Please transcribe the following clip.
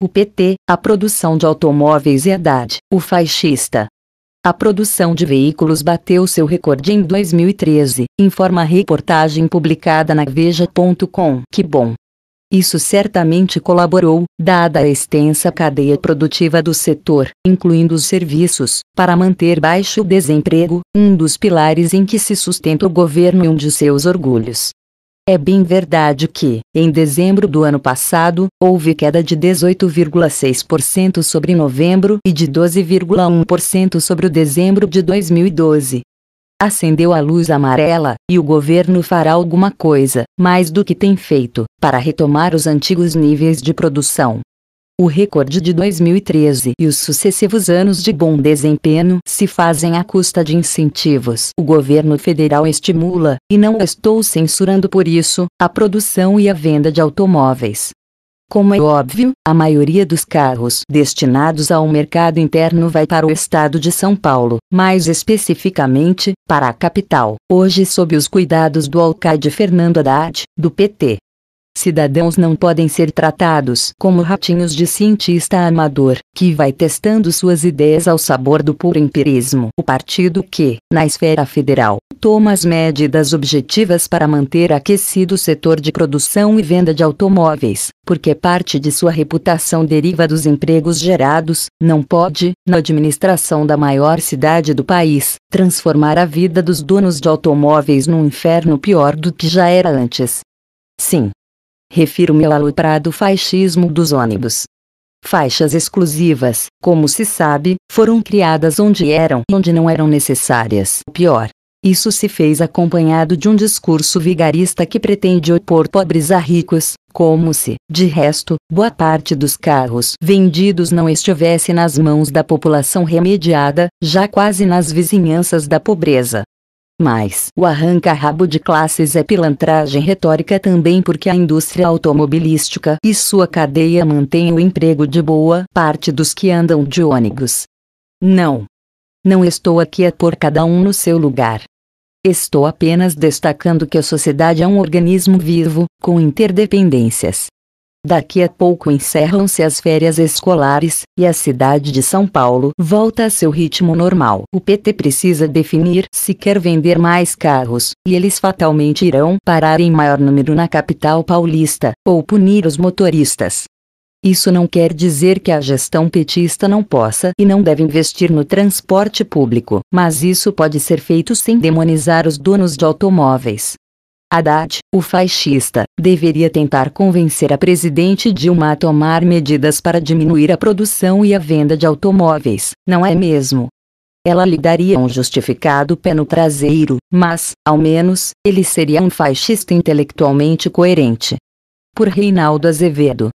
O PT, a produção de automóveis e Haddad, o fascista. A produção de veículos bateu seu recorde em 2013, informa a reportagem publicada na Veja.com. Que bom! Isso certamente colaborou, dada a extensa cadeia produtiva do setor, incluindo os serviços, para manter baixo o desemprego, um dos pilares em que se sustenta o governo e um de seus orgulhos. É bem verdade que, em dezembro do ano passado, houve queda de 18,6% sobre novembro e de 12,1% sobre o dezembro de 2012. Acendeu a luz amarela, e o governo fará alguma coisa, mais do que tem feito, para retomar os antigos níveis de produção. O recorde de 2013 e os sucessivos anos de bom desempenho se fazem à custa de incentivos. O governo federal estimula, e não estou censurando por isso, a produção e a venda de automóveis. Como é óbvio, a maioria dos carros destinados ao mercado interno vai para o estado de São Paulo, mais especificamente, para a capital, hoje sob os cuidados do alcaide Fernando Haddad, do PT. Cidadãos não podem ser tratados como ratinhos de cientista amador, que vai testando suas ideias ao sabor do puro empirismo. O partido que, na esfera federal, toma as medidas objetivas para manter aquecido o setor de produção e venda de automóveis, porque parte de sua reputação deriva dos empregos gerados, não pode, na administração da maior cidade do país, transformar a vida dos donos de automóveis num inferno pior do que já era antes. Sim, Refiro-me ao aloprado fascismo dos ônibus. Faixas exclusivas, como se sabe, foram criadas onde eram e onde não eram necessárias. Pior, isso se fez acompanhado de um discurso vigarista que pretende opor pobres a ricos, como se, de resto, boa parte dos carros vendidos não estivesse nas mãos da população remediada, já quase nas vizinhanças da pobreza. Mas o arranca-rabo de classes é pilantragem retórica também porque a indústria automobilística e sua cadeia mantém o emprego de boa parte dos que andam de ônibus. Não. Não estou aqui a pôr cada um no seu lugar. Estou apenas destacando que a sociedade é um organismo vivo, com interdependências, Daqui a pouco encerram-se as férias escolares e a cidade de São Paulo volta a seu ritmo normal. O PT precisa definir se quer vender mais carros, e eles fatalmente irão parar em maior número na capital paulista, ou punir os motoristas. Isso não quer dizer que a gestão petista não possa e não deve investir no transporte público, mas isso pode ser feito sem demonizar os donos de automóveis, Haddad, o fascista, deveria tentar convencer a presidente Dilma a tomar medidas para diminuir a produção e a venda de automóveis, não é mesmo? Ela lhe daria um justificado pé no traseiro, mas, ao menos, ele seria um fascista intelectualmente coerente. Por Reinaldo Azevedo